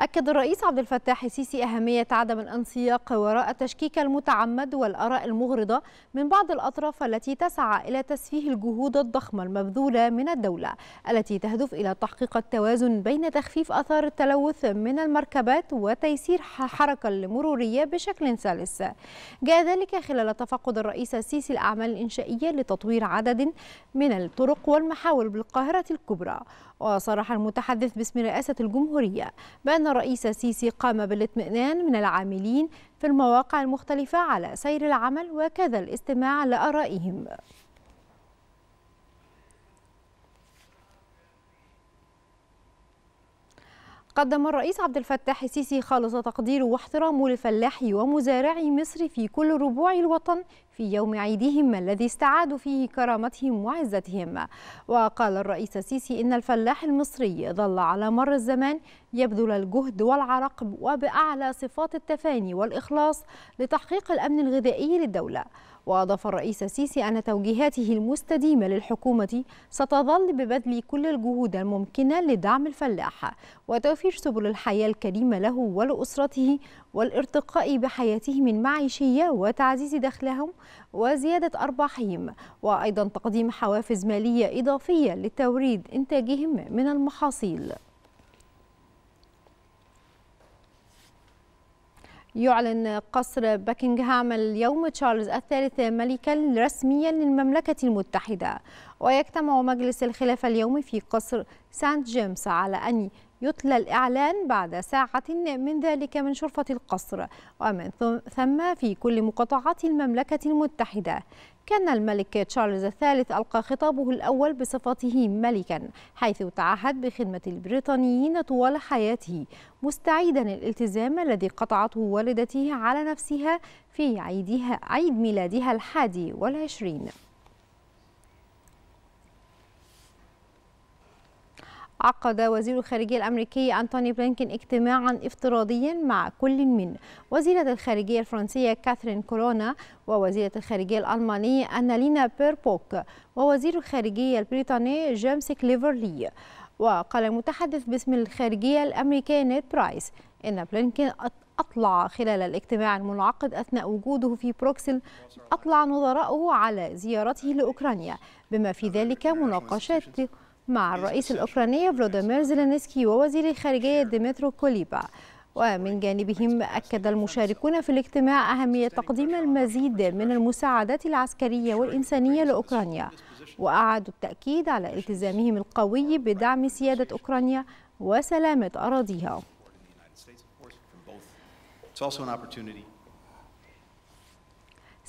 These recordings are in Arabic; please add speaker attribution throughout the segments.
Speaker 1: أكد الرئيس عبد الفتاح السيسي أهمية عدم الانسياق وراء التشكيك المتعمد والآراء المغرضة من بعض الأطراف التي تسعى إلى تسفيه الجهود الضخمة المبذولة من الدولة التي تهدف إلى تحقيق التوازن بين تخفيف آثار التلوث من المركبات وتيسير حركة المرورية بشكل سلس جاء ذلك خلال تفقد الرئيس السيسي الأعمال الإنشائية لتطوير عدد من الطرق والمحاور بالقاهرة الكبرى وصرح المتحدث باسم رئاسة الجمهورية بأن الرئيس السيسي قام بالاطمئنان من العاملين في المواقع المختلفة على سير العمل وكذا الاستماع لآرائهم قدم الرئيس عبد الفتاح السيسي خالص تقديره واحترامه لفلاحي ومزارعي مصر في كل ربوع الوطن في يوم عيدهم الذي استعادوا فيه كرامتهم وعزتهم وقال الرئيس السيسي إن الفلاح المصري ظل على مر الزمان يبذل الجهد والعرق وبأعلى صفات التفاني والإخلاص لتحقيق الأمن الغذائي للدولة وأضاف الرئيس السيسي أن توجيهاته المستديمة للحكومة ستظل ببذل كل الجهود الممكنة لدعم الفلاح وتوفير سبل الحياة الكريمة له ولأسرته والارتقاء بحياتهم المعيشية وتعزيز دخلهم وزيادة أرباحهم وأيضا تقديم حوافز مالية إضافية لتوريد إنتاجهم من المحاصيل يعلن قصر باكنغهام اليوم تشارلز الثالث ملكا رسميا للمملكة المتحدة ويجتمع مجلس الخلافة اليوم في قصر سانت جيمس على أن يتلى الإعلان بعد ساعة من ذلك من شرفة القصر ومن ثم في كل مقاطعات المملكة المتحدة كان الملك تشارلز الثالث ألقى خطابه الأول بصفته ملكا حيث تعهد بخدمة البريطانيين طوال حياته مستعيدا الالتزام الذي قطعته والدته على نفسها في عيدها عيد ميلادها الحادي والعشرين عقد وزير الخارجية الأمريكي أنتوني بلينكين اجتماعا افتراضيا مع كل من وزيرة الخارجية الفرنسية كاثرين كورونا ووزيرة الخارجية الألمانية أنالينا بيربوك ووزير الخارجية البريطاني جيمس كليفرلي وقال المتحدث باسم الخارجية الأمريكية نيت برايس إن بلينكين أطلع خلال الاجتماع المنعقد أثناء وجوده في بروكسل أطلع نظراءه على زيارته لأوكرانيا بما في ذلك مناقشات مع الرئيس الأوكراني فلوديمير زيلينسكي ووزير الخارجية ديمترو كوليبا ومن جانبهم أكد المشاركون في الاجتماع أهمية تقديم المزيد من المساعدات العسكرية والإنسانية لأوكرانيا وأعادوا التأكيد على التزامهم القوي بدعم سيادة أوكرانيا وسلامة أراضيها. It's also an opportunity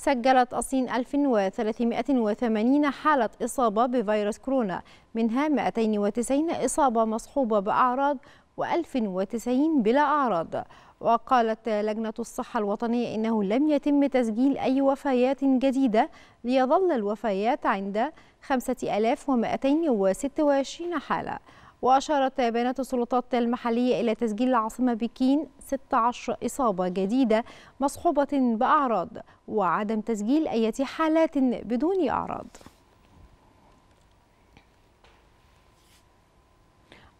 Speaker 1: سجلت الصين 1380 حالة إصابة بفيروس كورونا منها 290 إصابة مصحوبة بأعراض و1090 بلا أعراض وقالت لجنة الصحة الوطنية إنه لم يتم تسجيل أي وفيات جديدة ليظل الوفيات عند 5226 حالة وأشارت بيانات السلطات المحلية إلى تسجيل العاصمة بكين 16 إصابة جديدة مصحوبة بأعراض وعدم تسجيل أي حالات بدون أعراض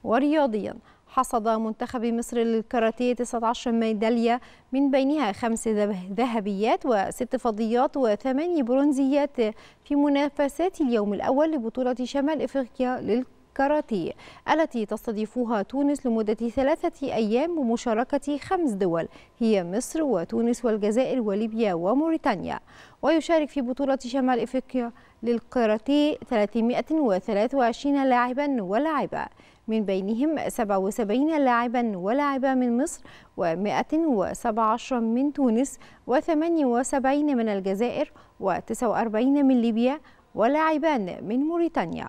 Speaker 1: ورياضياً حصد منتخب مصر للكاراتيه 19 ميدالية من بينها خمس ذهبيات وست فضيات وثماني برونزيات في منافسات اليوم الأول لبطولة شمال إفريقيا للكاراتيه كاراتيه التي تستضيفها تونس لمدة ثلاثة أيام بمشاركة خمس دول هي مصر وتونس والجزائر وليبيا وموريتانيا ويشارك في بطولة شمال إفريقيا للكاراتيه 323 لاعبا ولاعبة من بينهم 77 لاعبا ولاعبة من مصر و117 من تونس و78 من الجزائر و49 من ليبيا ولاعبان من موريتانيا